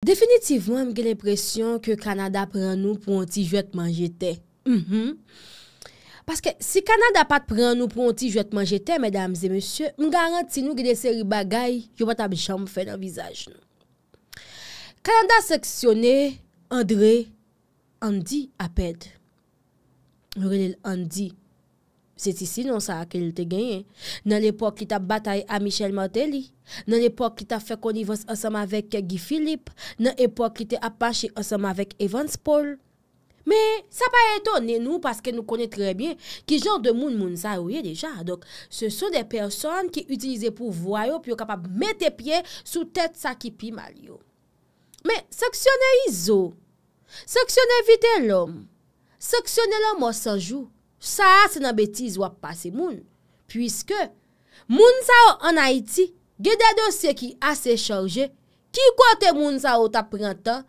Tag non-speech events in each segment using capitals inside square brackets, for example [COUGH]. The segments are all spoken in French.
Definitivman, m gen l'impresyon ke Kanada pran nou pou an ti jwet manjete. Mhm. Paske, si Kanada pat pran nou pou an ti jwet manjete, mèdames et mèsyè, m garanti nou gen l seri bagay yo bat abichan m fè nan vizaj nou. Kanada seksyonè André Andi Apèd. Orin el Andi. Se ti si non sa akil te genyen. Nan epok li ta bataye a Michel Martelly. Nan epok li ta fe konivos ansama vek Guy Philippe. Nan epok li te apache ansama vek Evans Paul. Me, sa pa etone nou paske nou kone trebyen ki jor de moun moun sa ouye deja. Se son de person ki utilize pou voyo pi yo kapab mette pie sou tet sa ki pi mal yo. Me, seksyone yi zo. Seksyone vite lom. Seksyone lom osanjou. Sa, se nan betiz wap pase moun. Puiske, moun sa ou an Haiti, gede dosye ki ase chanje, ki kote moun sa ou ta prentan,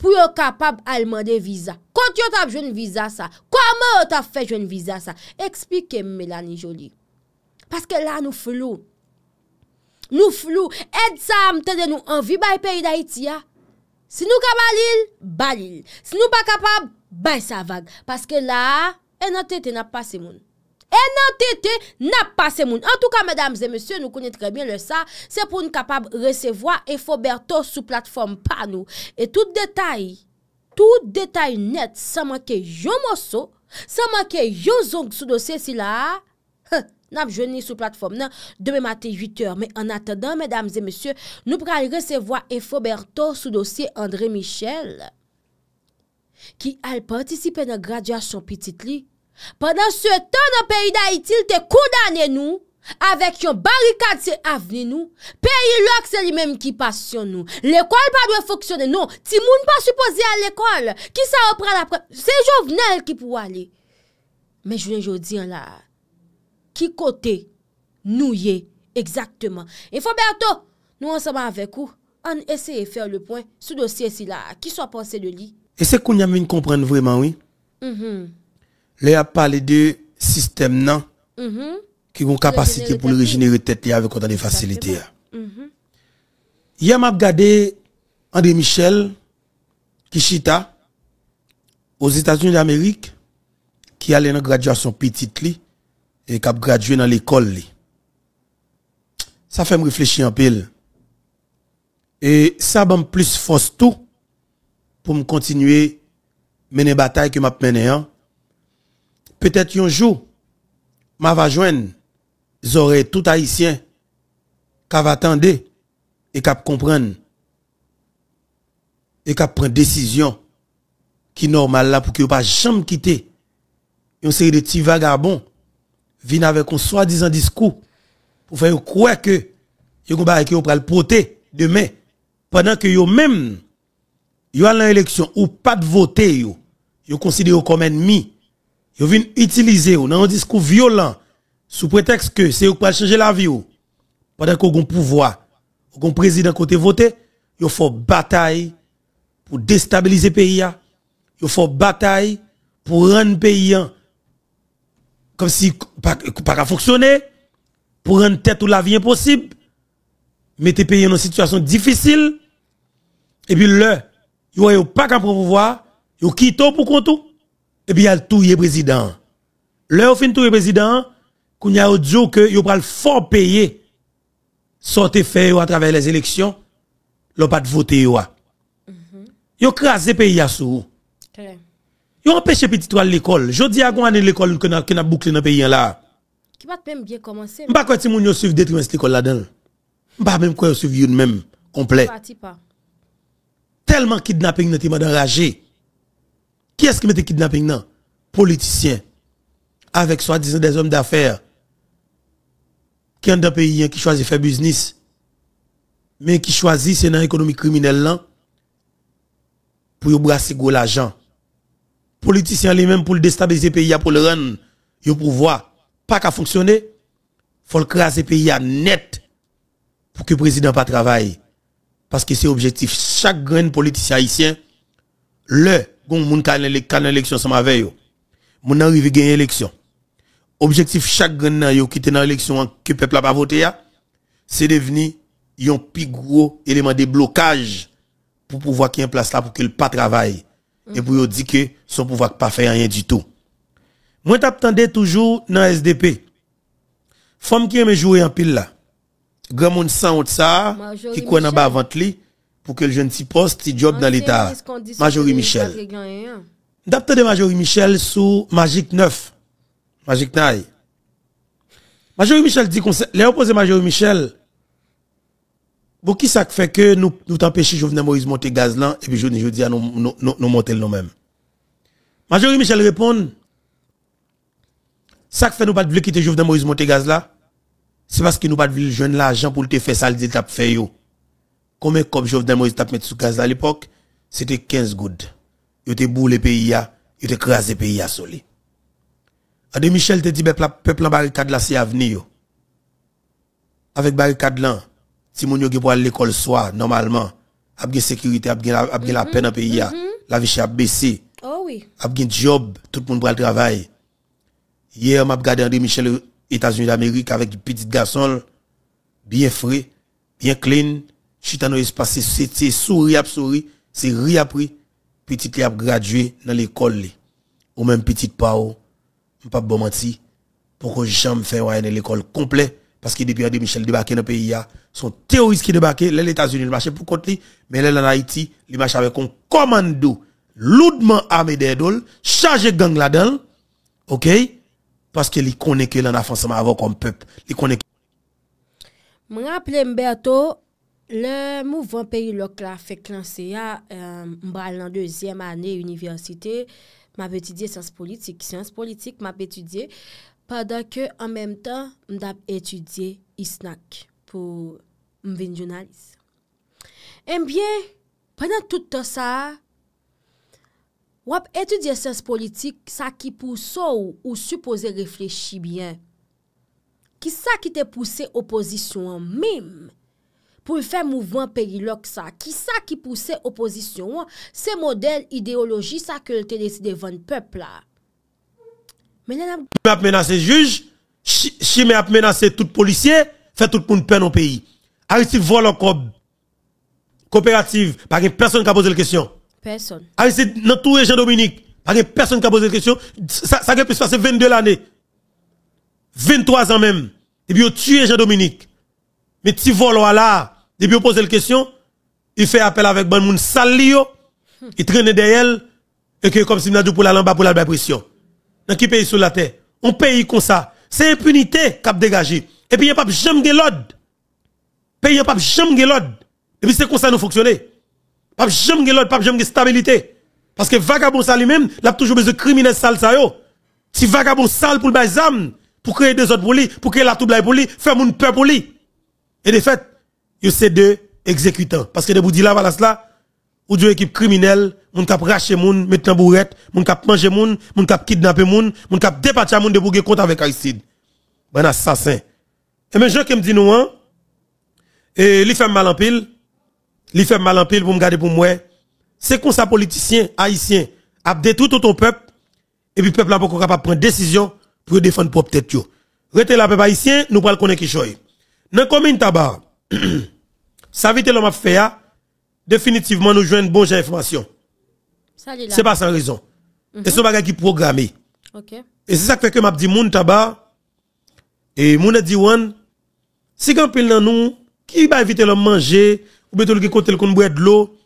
pou yo kapab alman de viza. Kote yo tap jwen viza sa. Kome yo ta fe jwen viza sa. Ekspike Melanie Jolie. Paske la nou flou. Nou flou. Edsa mtene nou anvi bay peyi d'Haiti ya. Si nou ka balil, balil. Si nou pa kapab, bay sa vag. Paske la... E nan tete nan pase moun. E nan tete nan pase moun. En tout ka, mesdames et messieurs, nou konitre bien le sa. Se pou nou kapab resevoi Efoberto sou platforme pa nou. E tout detay, tout detay net, sa manke yo moso, sa manke yo zonk sou dosye si la. Nan ap jweni sou platforme nan, deme mati 8h. Me en atendan, mesdames et messieurs, nou pral resevoi Efoberto sou dosye André Michel. Ki al partisipe nan graduasyon pitit li. Pendan se ton an peyi da itil te koudane nou Avèk yon barikad se avne nou Peyi lòk se li mèm ki pasyon nou Lèkòl pa dwe foksyonè nou Ti moun pa supposi an lèkòl Ki sa repran apre Se jovnel ki pou wale Men jounen joudien la Ki kote nou ye Eksaktèman E fò bèto nou ansama avèk ou An eseye fèr le pwen Sou dosye si la Ki sa pwansè de li Ese koun yam vin kompren vwèman wè Mh mh Léa parlé de systèmes non mm-hmm. qui ont capacité pour le régénérer tête avec autant de facilité. Mm-hmm. Hier m'a regardé André Michel Kishita aux États-Unis d'Amérique qui allait dans graduation petite li et qui a gradué dans l'école li. Ça fait me réfléchir un peu. Et ça m'a plus force tout pour me continuer mener bataille que m'a mené hein? peut-être un jour, ma va joindre, zore tout haïtien qui va attendre et qui comprendre et qui prend décision qui normale là pour que pas jamais quitter une série de petits vagabonds viennent avec un soi-disant discours pour faire croire que vont combat qui va le porter demain pendant que eux même yo à l'élection ou pas de voter Ils considèrent eux comme ennemis ils viennent utiliser un discours violent sous prétexte que c'est pour changer la vie. Pendant qu'on a un pouvoir, qu'on président côté voté, ils faut bataille pour déstabiliser le pays. Ils faut bataille pour rendre le pays comme si pas pas fonctionner pour rendre tête ou la vie impossible le pays dans une situation difficile et puis là yo pas qu'à pouvoir yo quitte pour tout et puis a touye président. Là, au fin touye président, qu'on y a dit que yo pral fort payer sortez fait à travers les élections, l'on pas de voter yo. Mm-hmm. Yo crasé pays à sous. Yo empêché petit toi l'école. Je dis à quoi l'école que n'a que n'a bouclé dans pays là. Qui pas même bien commencé. M'pa quoi ti moun yo suivre détruire l'école là-dedans. M'pa même quoi suivre une même complet. Tellement kidnapping n'a ti m'enragé. Qui est-ce qui le kidnapping non Politiciens. Avec soi-disant des hommes d'affaires. Qui est dans pays hein, qui choisit faire business. Mais qui choisit c'est dans l'économie criminelle là. Pour brasser gros l'argent. Politiciens lui-même pour le déstabiliser pays pour le rendre au pouvoir. Pas qu'à fonctionner. Faut le craser pays à net pour que le président pas travaille. Parce que c'est objectif. Chaque grain politicien haïtien, le gon moun kan élection sama avec yo moun arrivé gagner élection objectif chaque grand nan yo qui était dans élection que peuple a pas voté c'est devenu yon pi gros élément de blocage pour pouvoir qui en place là pour qu'il pas travaille et pour yo dit que son pouvoir pas faire rien du tout moi t'attendais toujours dans SDP femme qui aime jouer en pile là grand monde sans honte ça qui connaît dans bas ventre li pour que le jeune petit poste, s'y job dans l'État. Majorie Michel. Hein. D'après de Majorie Michel sous Magic 9. Magic 9. Majorie Michel dit qu'on les opposé Majorie Michel. Pour qui ça fait que nous, nous de Jovenel Moïse monter gaz là, et puis je dis à nous, nous, nous, monter nous-mêmes. Majorie Michel répond, ça fait nous pas de pas quitter Jovenel Moïse monter gaz là, c'est parce que nous pas de le jeune l'argent pour le te faire ça, le fait yo. Combien de copes Jovenel Moïse me mettre sous gaz à l'époque C'était 15 gouttes. Il était le pays, il était crasé pays à soli. André Michel te dit, peuple en barricade là, c'est avenir. Avec barricade là, si mon yo pour aller l'école soir, normalement, a la sécurité, a la mhm, peine dans pays, mhm. la vie a baissé. Oh oui. A job, tout le monde pour le travail. Hier, m'a regardé André Michel aux États-Unis d'Amérique avec petit garçon, bien frais, bien clean, chita dans espace c'est sourire souri c'est ri ap ri petit li gradué dans l'école ou même petite pao pas bon pourquoi pour que jamais faire dans l'école complet parce que depuis André Michel débarqué dans le pays son terroriste qui débarqué les États-Unis le pour contre lui mais là en Haïti il marche avec un commando lourdement armé d'Edol, chargé gang là-dedans OK parce que connaît que l'enfant a ensemble avec comme peuple il connaît rappelle Mberto Le mouvan peyi lok la fek lanse ya, mbra lan deuxième ane, universite, m ap etudie sens politik. Sens politik m ap etudie, padan ke an menm tan m dap etudie isnak pou m ven jounalise. Enbyen, eh penan touta sa, wap etudie sens politik sa ki pousou ou supose reflechi bien. Ki sa ki te pousse oposisyon mim? Pour faire mouvement périloque ça. qui ça qui pousse opposition, c'est modèle idéologie ça que lte deside de vendre peuple. Peuple Mè ap menacer juge chi mè ap tout policier fait tout moun peine pays pays. Aristide vol personne qui a posé qui question. posé la question. Personne. Person. Aristide nan tou jean Dominique, pas personne personne qui posé la question. Ça ça peut se passer 22 ans. 23 ans même, et puis on tué Jean-Dominique. Mais si vol là, depuis pose la question, il fait appel avec bon moun salio, il traîne derrière et que comme si nous pour la lamba pour la pression. Dans qui pays sur la terre? On pays comme ça. C'est impunité qui a dégagé. Et puis, il n'y a pas de l'ordre. Pays, il pas de l'ordre. Et puis, c'est comme ça nous fonctionner. Pas jamais l'ordre, pas de stabilité. Parce que vagabond sale lui-même, il a toujours besoin de criminels sales ça yo. Si vagabond sale pour le baisam, pour créer des autres pour lui, pour créer la trouble pour lui, faire mon peur pour lui. Et de fait, yo c'est deux exécutants. Parce que de dire là, voilà cela, ou d'une équipe criminelle, moun kap rache moun, mettre en bourrette, moun kap manger moun, mon cap kidnapper moun, mon cap dépatcher moun de bouger compte avec Aristide. Ben assassin. Et eh mes gens qui me disent nous, hein, et li fait mal en pile, li fait mal en pile pour me garder pour moi. C'est comme ça politicien haïtien a détruit tout ton peuple et puis peuple là pas capable prendre décision pour défendre propre tête yo. Rete là peuple haïtien, nous pas connaître qui choy. Dans commune Tabar, [CLEARS THROAT] ça vite l'homme à faire, hein. définitivement nous joignons bonne information. C'est pas sans raison. Et mhm. ce bagage qui est programmé. Et c'est ça que fait que m'a dit moun tabac et moun a dit one si quand pile dans nous qui va éviter l'homme manger ou bien qui côté le boire de l'eau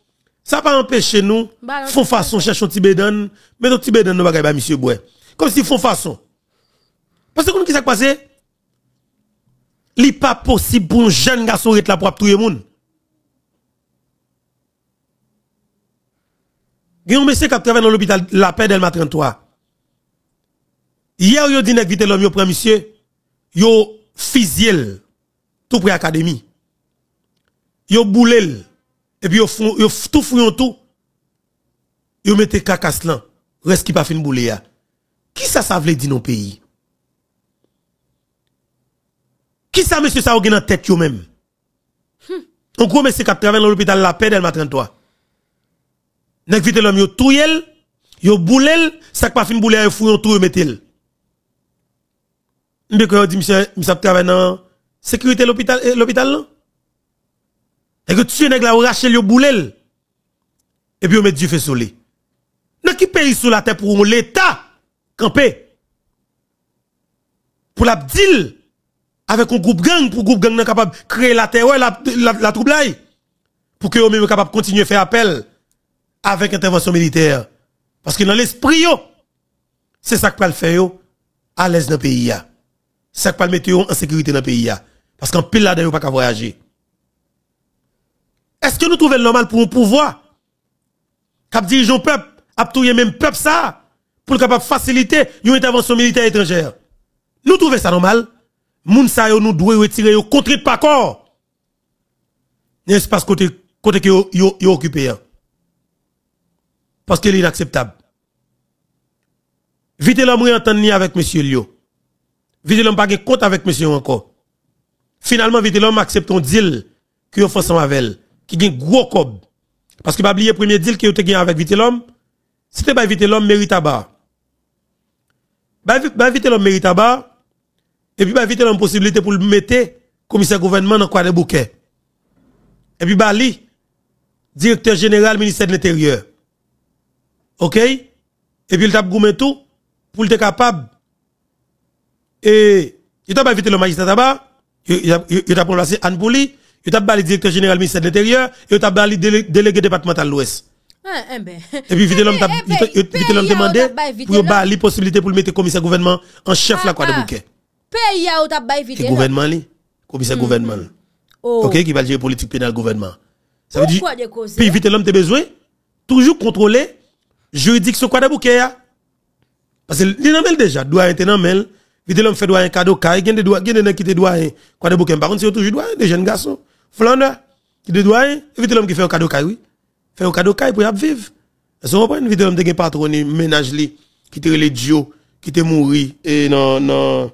ça pas empêcher nous bah, font façon chercher un petit bédan. mais un petit bédane nous bagage bah, monsieur boire comme si font façon parce que nous qui s'est passé n'est pas possible pour un jeune garçon être là pour tout le monde. Il y a un monsieur qui travaille dans l'hôpital La Paix d'Elma 33. Hier, il a dit que l'homme, il prend monsieur, il a fusillé tout près l'académie. Il a boulé, et puis il a tout fouillé tout. Il a mis cacasse là, reste qui pas fin bouler. Qui ça, ça veut dire dans le pays? Qui ça, monsieur, ça, vous avez en tête, vous même? Hmm. On gros, monsieur, qui travaille dans l'hôpital La Paix, m'a 33. Nèg vite l'homme, yo touyel, yo boulel, ça pas fin bouler, yo fouyon tout, yo Mais quand que dit, monsieur, monsieur, dans sécurité l'hôpital, eh, l'hôpital, non? Et que tu nèg là, ou rachel, yo boulel. Et puis, on met Dieu fait soleil. Dans qui pays sous la terre pour l'État, camper? Pour l'abdil? avec un groupe gang pour groupe gang soit capable créer la terre la la, la trouble eh. pour que eux même capable continuer à faire appel avec intervention militaire parce que dans l'esprit c'est ça que le faire à l'aise dans le pays c'est ça que le mettre en sécurité dans le pays parce qu'en pile là dedans pas qu'à voyager est-ce que nous trouvons normal pour un pouvoir dirige un peuple qui même peuple ça pour capable faciliter une intervention militaire étrangère nous trouvons ça normal moun sa yo nous doit retirer yo contre pas corps espace côté côté que yo yo occupé hein. parce que est inacceptable vite l'homme entendre ni avec monsieur Lio vite l'homme pas compte avec monsieur encore finalement vite l'homme accepte un deal que yo fait ensemble avec qui gagne gros cob parce que pas oublier premier deal que yo te avec vite l'homme c'était pas vite l'homme mérite à bas vite l'homme mérite à et puis, va bah, éviter la possibilité pour le mettre, commissaire gouvernement, dans le de bouquet. Et puis, Bali directeur général, ministère de l'Intérieur. OK? Et puis, il tape goumé tout, pour être capable. Et, il t'a invité bah, le magistrat là-bas, il t'a placé Anne Pouli, il t'a bah, le directeur général ministère de l'Intérieur, il t'a le délégué départemental de l'Ouest. Ah, eh ben. Et puis, vite l'homme demandé pour il demander la possibilité pour le mettre commissaire gouvernement en chef la Croix de bouquet pays ou t'a vite. gouvernement li? Commissaire gouvernement. Oh. OK, qui va dire politique pénale gouvernement. Ça veut dire puis vite l'homme te besoin toujours contrôler juridiction quoi bouquet Parce que l'inamel déjà doit être namel vite l'homme fait un cadeau caille gagne de gagne qui te doit quoi de bouquet par contre c'est toujours doit des jeunes garçons Flandre, qui te doit vite l'homme qui fait un cadeau caille oui. Fait un cadeau caille pour y vivre. Est-ce qu'on prend vite l'homme te gagne patronné ménage li qui te religieux, duo qui te mouri, et non non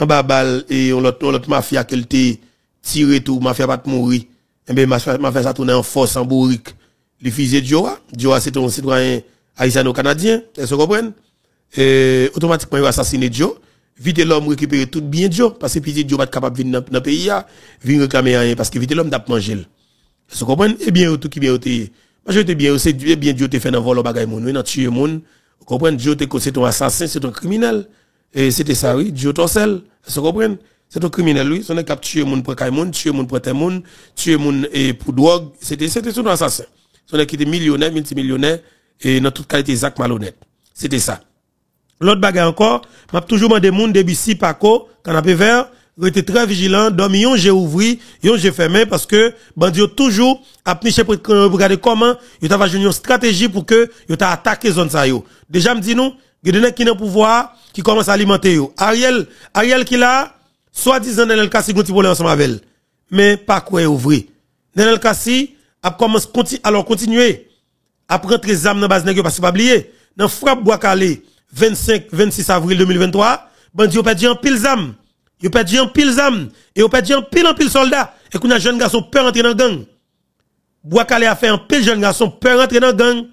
en bas balle et on l'autre l'autre mafia qu'elle a tiré tout mafia pas mourir et eh ben mafia ça tourner en force en bourrique le de Joa Joa c'est un citoyen haïtien canadien est-ce que vous comprenez automatiquement il assassiné Joe vite l'homme récupérer tout bien Joe parce que petit Dio pas capable de venir dans le pays là venir réclamer parce que vite l'homme t'a mangé est-ce que vous comprenez et eh bien tout qui bien été majorité bien c'est eh bien Dieu te fait dans vol bagaille mon tu tuer monde vous comprenez Dio c'est un assassin c'est un criminel et c'était ça, oui. Dieu torsel. Se comprennent? C'est un criminel, oui. C'est un capturé tuer moun pour moun, tuer mon pour moun, tuer mon et pour drogue. C'était, c'était un assassin. C'est un qui était millionnaire, multimillionnaire et dans toute qualité, Zach malhonnête. C'était ça. L'autre bagarre encore, m'a toujours demandé moun on Paco, canapé vert, était très vigilant, dormi yon j'ai ouvri, j'ai fermé, parce que, bandi toujours, à niche pour regarder comment, yon t'a une stratégie pour que, yon t'a attaqué zone ça yo. Déjà me dis nous, il y a qui n'ont pouvoir qui commence à alimenter yo. Ariel, Ariel qui là, soi-disant Nenel Kassi gonti problème ensemble avec elle. Mais pas quoi ouvrir vrai. Nenel Kassi a commencé alors continuer à prendre les âmes dans base parce que pas oublier dans frappe bois calé 25 26 avril 2023, ils ont perdu un pile zam. Yo perdu un pile d'âmes. et ont perdu un pile en pile soldat et qu'on a jeune garçon peur entrer dans gang. Bois calé a fait un pile jeune garçon peur entrer dans gang.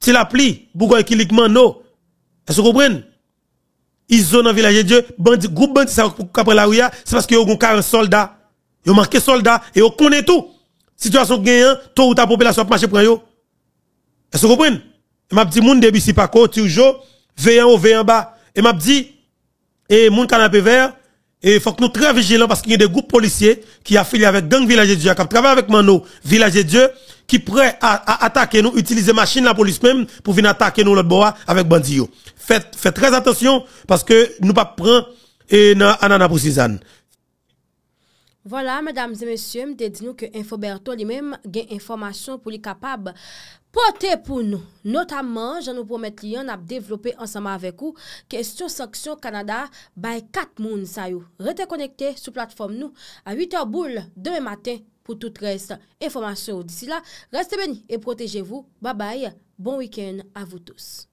Si a pli, bougon équilibrement non. Est-ce que vous comprenez Ils ont dans le village de Dieu, bandi, groupe bandit ça après la rue, hein, c'est parce qu'ils ont un soldats. Ils ont marqué soldats et ils connaissent tout. Situation gagnant, hein, toi ou ta population marche pour eux. Est-ce que vous comprenez Je m'a dit, moun début si pas quoi, toujours, veillant haut, veillant bas. Et m'a dit, et moun canapé vert, et faut que nous très vigilants parce qu'il y a des groupes policiers qui affilient avec gang village de Dieu, qui travaillent avec Mano, village de Dieu, qui prêt à, attaquer nous, utiliser machine la police même pour venir attaquer nous l'autre bois avec bandit. Faites, faites très attention parce que nous pas prendre et anana pour Voilà, mesdames et messieurs, je dit nous que Infoberto lui-même des informations pour lui capable porter pour nous. Notamment, je nous promets nous a développé ensemble avec vous question sanction Canada by 4 personnes. ça Restez connectés sur plateforme nous à 8h boules, demain matin. Pou tout reste, informasyon ou disi la. Reste beni e proteje vous. Bye bye. Bon week-end a vous tous.